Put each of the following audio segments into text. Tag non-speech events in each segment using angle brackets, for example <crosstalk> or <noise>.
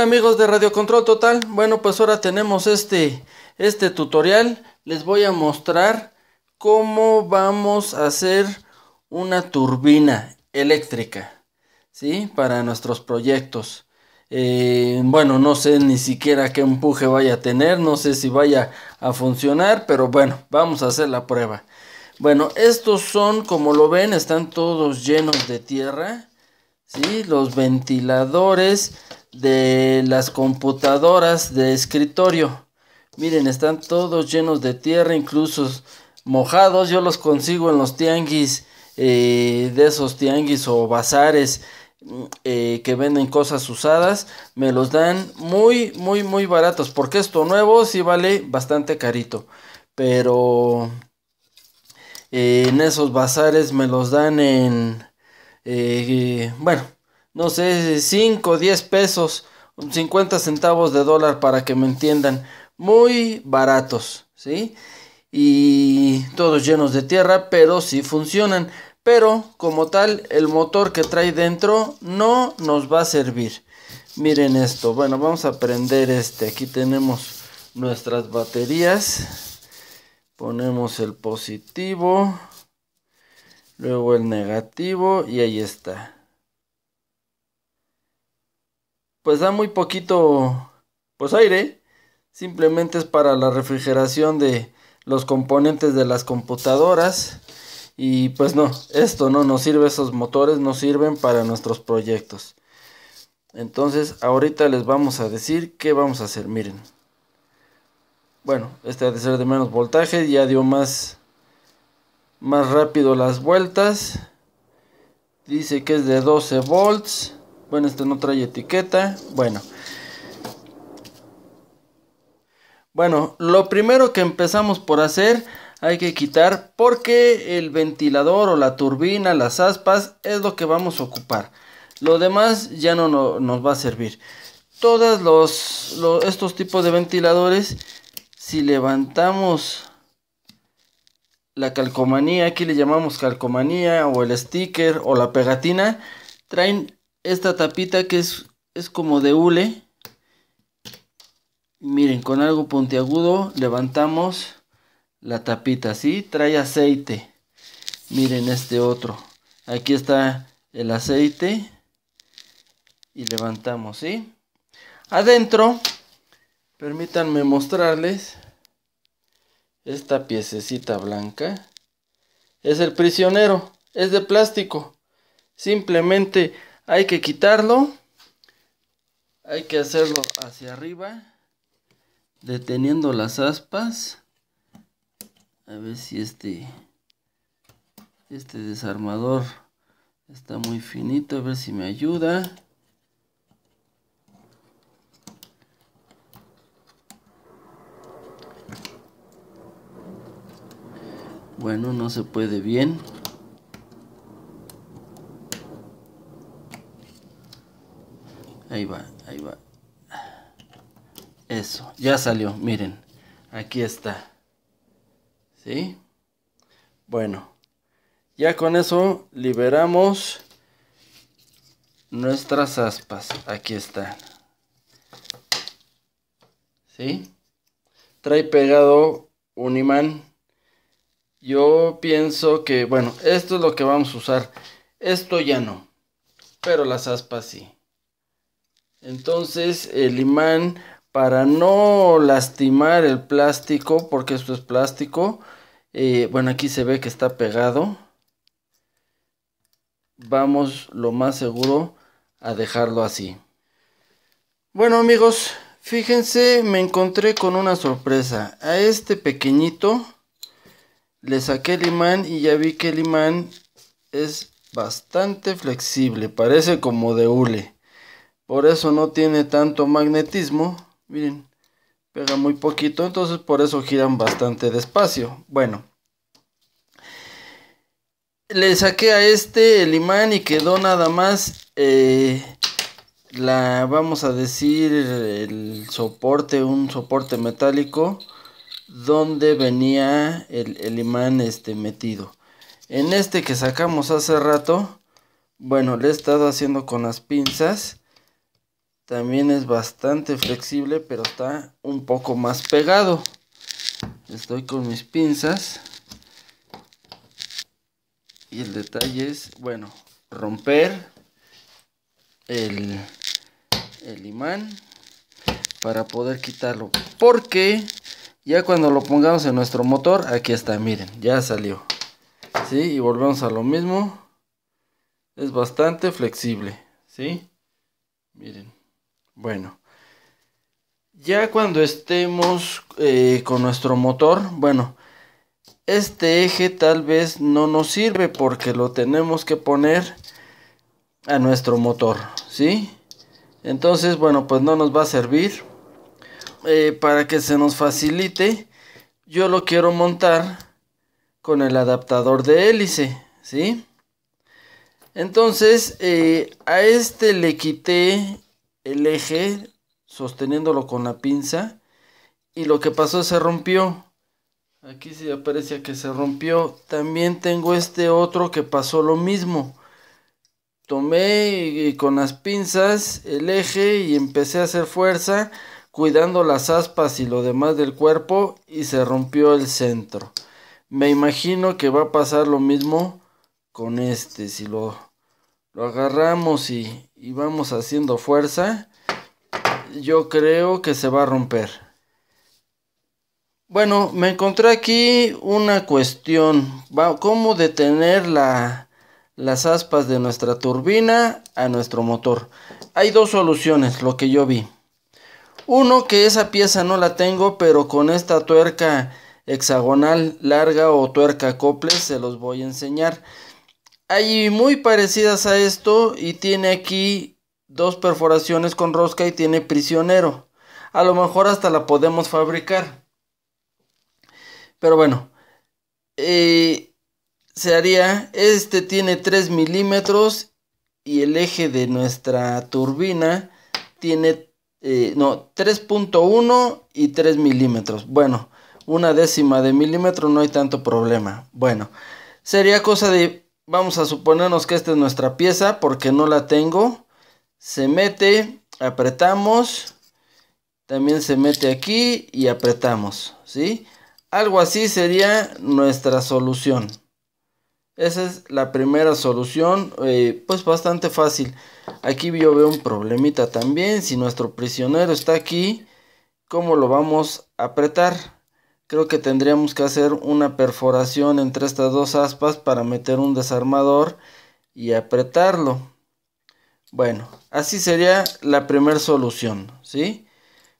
amigos de Radio Control Total, bueno pues ahora tenemos este, este tutorial, les voy a mostrar cómo vamos a hacer una turbina eléctrica, ¿sí? Para nuestros proyectos. Eh, bueno, no sé ni siquiera qué empuje vaya a tener, no sé si vaya a funcionar, pero bueno, vamos a hacer la prueba. Bueno, estos son, como lo ven, están todos llenos de tierra, ¿sí? Los ventiladores de las computadoras de escritorio. Miren, están todos llenos de tierra, incluso mojados. Yo los consigo en los tianguis, eh, de esos tianguis o bazares mm, eh, que venden cosas usadas. Me los dan muy, muy, muy baratos. Porque esto nuevo sí vale bastante carito. Pero eh, en esos bazares me los dan en... bueno, no sé, 5, 10 pesos, 50 centavos de dólar para que me entiendan, muy baratos, ¿sí? Y todos llenos de tierra, pero sí funcionan. Pero como tal, el motor que trae dentro no nos va a servir. Miren esto, bueno, vamos a prender este. Aquí tenemos nuestras baterías. Ponemos el positivo, luego el negativo y ahí está pues da muy poquito pues aire, simplemente es para la refrigeración de los componentes de las computadoras y pues no, esto no nos sirve, esos motores no sirven para nuestros proyectos. Entonces ahorita les vamos a decir qué vamos a hacer, miren. Bueno, este ha de ser de menos voltaje, ya dio más, más rápido las vueltas. Dice que es de 12 volts. Bueno, este no trae etiqueta. Bueno. Bueno, lo primero que empezamos por hacer hay que quitar porque el ventilador o la turbina, las aspas es lo que vamos a ocupar. Lo demás ya no, nos va a servir. Todos estos tipos de ventiladores, si levantamos la calcomanía, aquí le llamamos calcomanía o el sticker o la pegatina, traen esta tapita que es, es como de hule. Miren, con algo puntiagudo levantamos la tapita, ¿sí? Trae aceite. Miren este otro. Aquí está el aceite. Y levantamos, ¿sí? Adentro, permítanme mostrarles esta piececita blanca. Es el prisionero, es de plástico. Simplemente hay que quitarlo hay que hacerlo hacia arriba deteniendo las aspas a ver si este este desarmador está muy finito a ver si me ayuda bueno no se puede bien Ahí va, ahí va. Eso, ya salió, miren. Aquí está. ¿Sí? Bueno. Ya con eso liberamos nuestras aspas. Aquí están. ¿Sí? Trae pegado un imán. Yo pienso que, bueno, esto es lo que vamos a usar. Esto ya no, pero las aspas sí. Entonces el imán para no lastimar el plástico, porque esto es plástico, eh, bueno aquí se ve que está pegado, vamos lo más seguro a dejarlo así. Bueno amigos, fíjense me encontré con una sorpresa, a este pequeñito le saqué el imán y ya vi que el imán es bastante flexible, parece como de hule por eso no tiene tanto magnetismo. Miren, pega muy poquito, entonces por eso giran bastante despacio. Bueno, le saqué a este el imán y quedó nada más eh, la, vamos a decir, el soporte, un soporte metálico donde venía el, imán este metido. En este que sacamos hace rato, bueno, le he estado haciendo con las pinzas también es bastante flexible, pero está un poco más pegado. Estoy con mis pinzas. Y el detalle es, bueno, romper el, el imán para poder quitarlo. Porque ya cuando lo pongamos en nuestro motor, aquí está, miren, ya salió. ¿Sí? Y volvemos a lo mismo. Es bastante flexible, ¿sí? Miren. Bueno, ya cuando estemos eh, con nuestro motor, bueno, este eje tal vez no nos sirve porque lo tenemos que poner a nuestro motor, ¿sí? Entonces, bueno, pues no nos va a servir. Eh, para que se nos facilite, yo lo quiero montar con el adaptador de hélice, ¿sí? Entonces, eh, a este le quité el eje sosteniéndolo con la pinza y lo que pasó se rompió. Aquí se aparece que se rompió. También tengo este otro que pasó lo mismo. Tomé con las pinzas el eje y empecé a hacer fuerza cuidando las aspas y lo demás del cuerpo y se rompió el centro. Me imagino que va a pasar lo mismo con este si lo lo agarramos y, vamos haciendo fuerza, yo creo que se va a romper. Bueno, me encontré aquí una cuestión, cómo detener las aspas de nuestra turbina a nuestro motor. Hay dos soluciones, lo que yo vi. Uno, que esa pieza no la tengo, pero con esta tuerca hexagonal larga o tuerca cople se los voy a enseñar hay muy parecidas a esto y tiene aquí dos perforaciones con rosca y tiene prisionero. A lo mejor hasta la podemos fabricar. Pero bueno, eh, se haría, este tiene 3 milímetros y el eje de nuestra turbina tiene, eh, no, 3.1 y 3 milímetros. Bueno, una décima de milímetro no hay tanto problema. Bueno, sería cosa de vamos a suponernos que esta es nuestra pieza porque no la tengo. Se mete, apretamos, también se mete aquí y apretamos, ¿sí? Algo así sería nuestra solución. Esa es la primera solución, eh, pues bastante fácil. Aquí yo veo un problemita también, si nuestro prisionero está aquí, ¿cómo lo vamos a apretar? Creo que tendríamos que hacer una perforación entre estas dos aspas para meter un desarmador y apretarlo. Bueno, así sería la primera solución, ¿sí?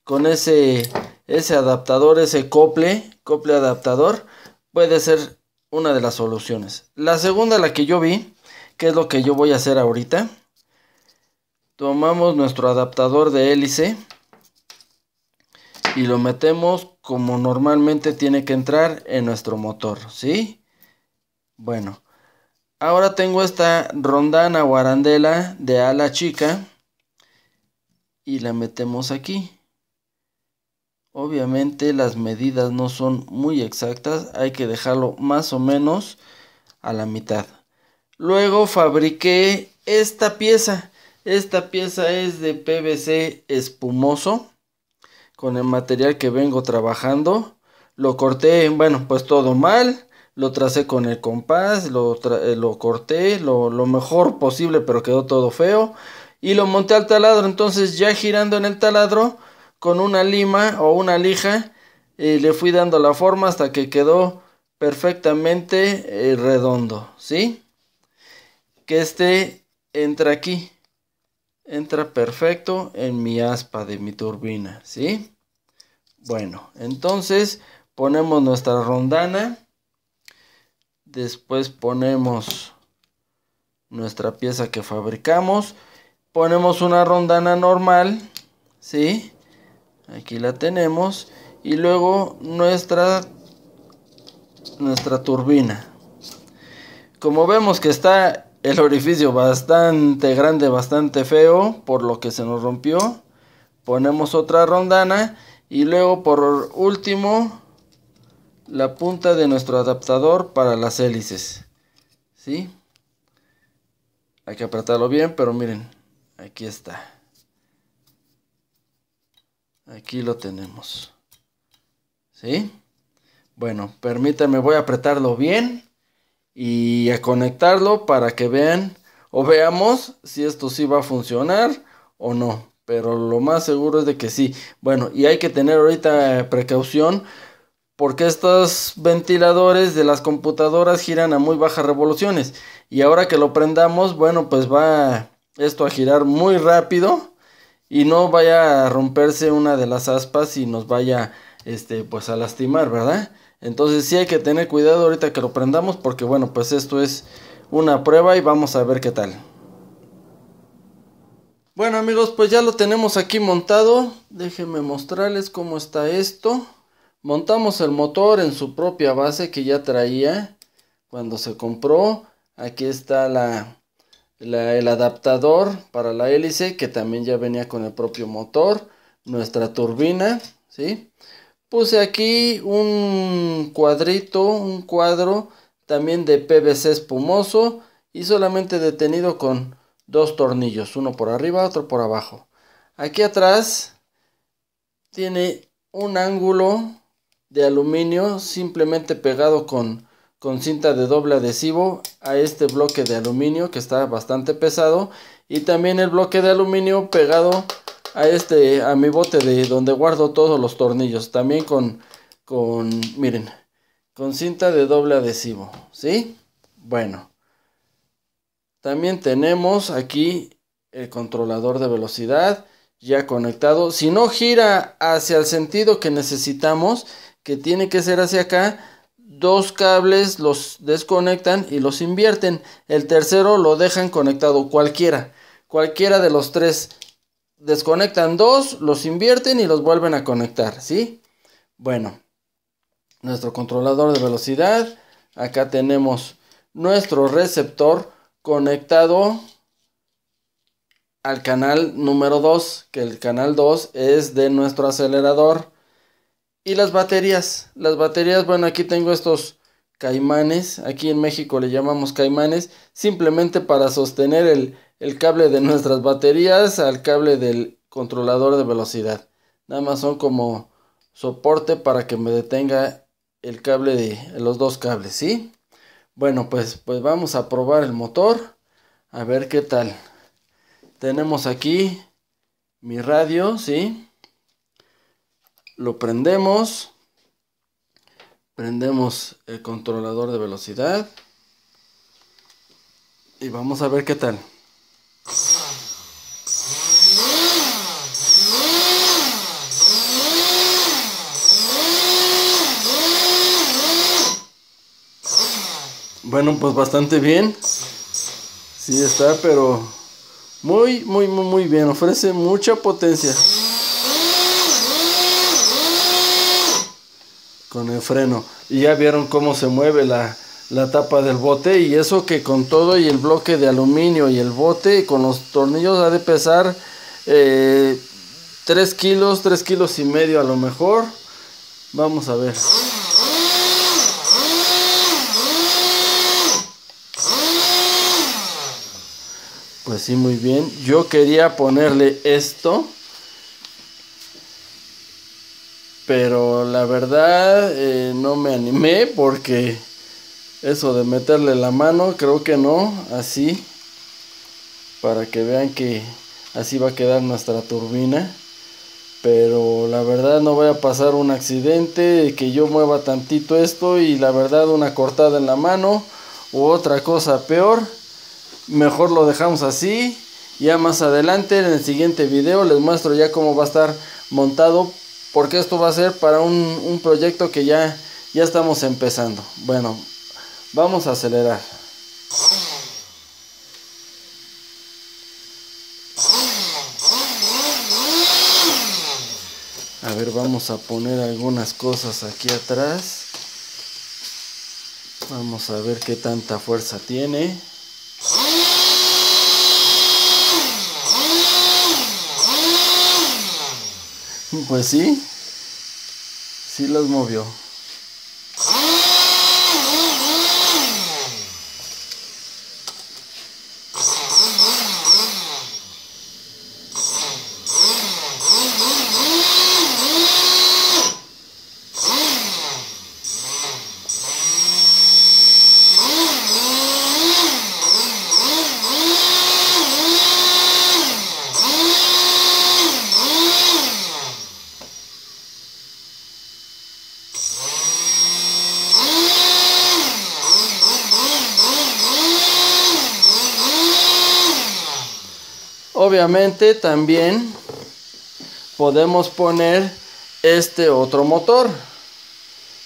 Con ese, ese adaptador, ese cople, cople adaptador, puede ser una de las soluciones. La segunda, la que yo vi, que es lo que yo voy a hacer ahorita. Tomamos nuestro adaptador de hélice y lo metemos como normalmente tiene que entrar en nuestro motor, ¿sí? Bueno, ahora tengo esta rondana guarandela de ala chica y la metemos aquí. Obviamente las medidas no son muy exactas, hay que dejarlo más o menos a la mitad. Luego fabriqué esta pieza. Esta pieza es de PVC espumoso con el material que vengo trabajando. Lo corté, bueno, pues todo mal. Lo tracé con el compás, lo, eh, lo corté lo, mejor posible, pero quedó todo feo. Y lo monté al taladro. Entonces ya girando en el taladro, con una lima o una lija, eh, le fui dando la forma hasta que quedó perfectamente eh, redondo, ¿sí? Que este entra aquí entra perfecto en mi aspa de mi turbina, ¿sí? Bueno, entonces ponemos nuestra rondana, después ponemos nuestra pieza que fabricamos, ponemos una rondana normal, ¿sí? Aquí la tenemos y luego nuestra nuestra turbina. Como vemos que está el orificio bastante grande, bastante feo, por lo que se nos rompió. Ponemos otra rondana y luego por último la punta de nuestro adaptador para las hélices. ¿Sí? Hay que apretarlo bien, pero miren, aquí está. Aquí lo tenemos. ¿Sí? Bueno, permítanme, voy a apretarlo bien y a conectarlo para que vean o veamos si esto sí va a funcionar o no. Pero lo más seguro es de que sí. Bueno, y hay que tener ahorita precaución porque estos ventiladores de las computadoras giran a muy bajas revoluciones. Y ahora que lo prendamos, bueno, pues va esto a girar muy rápido y no vaya a romperse una de las aspas y nos vaya este pues a lastimar, ¿verdad? Entonces sí hay que tener cuidado ahorita que lo prendamos porque bueno, pues esto es una prueba y vamos a ver qué tal. Bueno amigos, pues ya lo tenemos aquí montado. Déjenme mostrarles cómo está esto. Montamos el motor en su propia base que ya traía cuando se compró. Aquí está la, el adaptador para la hélice que también ya venía con el propio motor. Nuestra turbina, ¿sí? sí Puse aquí un cuadrito, un cuadro también de PVC espumoso y solamente detenido con dos tornillos, uno por arriba, otro por abajo. Aquí atrás tiene un ángulo de aluminio simplemente pegado con, con cinta de doble adhesivo a este bloque de aluminio que está bastante pesado y también el bloque de aluminio pegado a este, a mi bote de donde guardo todos los tornillos. También con, con, miren, con cinta de doble adhesivo, ¿sí? Bueno. También tenemos aquí el controlador de velocidad ya conectado. Si no gira hacia el sentido que necesitamos, que tiene que ser hacia acá, dos cables los desconectan y los invierten. El tercero lo dejan conectado, cualquiera, cualquiera de los tres desconectan dos, los invierten y los vuelven a conectar, ¿sí? Bueno, nuestro controlador de velocidad, acá tenemos nuestro receptor conectado al canal número 2, que el canal 2 es de nuestro acelerador. Y las baterías, las baterías, bueno, aquí tengo estos caimanes, aquí en México le llamamos caimanes, simplemente para sostener el, el cable de nuestras baterías al cable del controlador de velocidad. Nada más son como soporte para que me detenga el cable de los dos cables, ¿sí? Bueno, pues, pues vamos a probar el motor. A ver qué tal. Tenemos aquí mi radio, ¿sí? Lo prendemos. Prendemos el controlador de velocidad. Y vamos a ver qué tal. Bueno, pues bastante bien. Sí está, pero muy, muy, muy, muy bien. Ofrece mucha potencia. Con el freno. Y ya vieron cómo se mueve la, la tapa del bote. Y eso que con todo y el bloque de aluminio y el bote, y con los tornillos ha de pesar eh, 3 kilos, 3 kilos y medio a lo mejor. Vamos a ver. así muy bien. Yo quería ponerle esto. Pero la verdad eh, no me animé porque eso de meterle la mano, creo que no, así. Para que vean que así va a quedar nuestra turbina. Pero la verdad no voy a pasar un accidente, que yo mueva tantito esto y la verdad una cortada en la mano u otra cosa peor mejor lo dejamos así. Ya más adelante en el siguiente video les muestro ya cómo va a estar montado. Porque esto va a ser para un, proyecto que ya, ya estamos empezando. Bueno, vamos a acelerar. A ver, vamos a poner algunas cosas aquí atrás. Vamos a ver qué tanta fuerza tiene. pues sí, sí los movió. Obviamente también podemos poner este otro motor.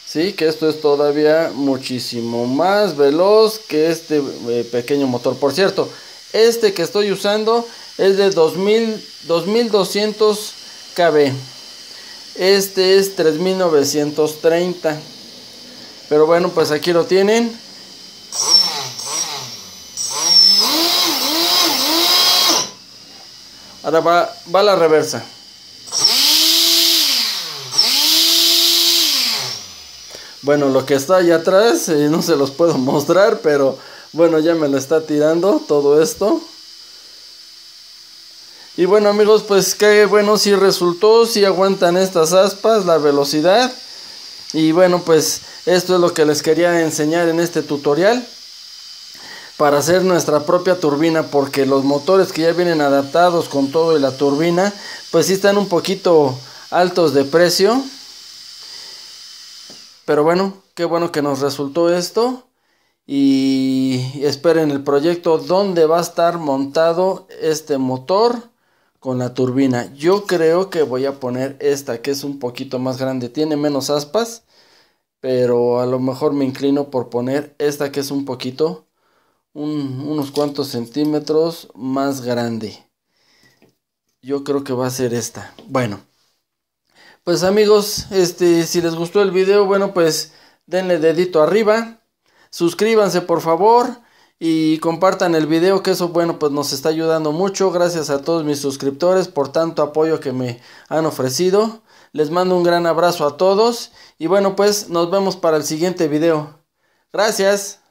Sí, que esto es todavía muchísimo más veloz que este eh, pequeño motor. Por cierto, este que estoy usando es de 2200 kb. Este es 3930. Pero bueno, pues aquí lo tienen. Ahora va, va la reversa. Bueno, lo que está allá atrás, eh, no se los puedo <laughs> mostrar, pero bueno, ya me lo está tirando todo esto. Y bueno amigos, pues qué bueno si resultó, si aguantan estas aspas, la velocidad. Y bueno, pues esto es lo que les quería enseñar en este tutorial para hacer nuestra propia turbina porque los motores que ya vienen adaptados con todo y la turbina pues sí están un poquito altos de precio pero bueno qué bueno que nos resultó esto y esperen el proyecto donde va a estar montado este motor con la turbina yo creo que voy a poner esta que es un poquito más grande tiene menos aspas pero a lo mejor me inclino por poner esta que es un poquito unos cuantos centímetros más grande. Yo creo que va a ser esta. Bueno. Pues amigos, este, si les gustó el video, bueno, pues denle dedito arriba. Suscríbanse por favor y compartan el video que eso bueno pues nos está ayudando mucho gracias a todos mis suscriptores por tanto apoyo que me han ofrecido les mando un gran abrazo a todos y bueno pues nos vemos para el siguiente video gracias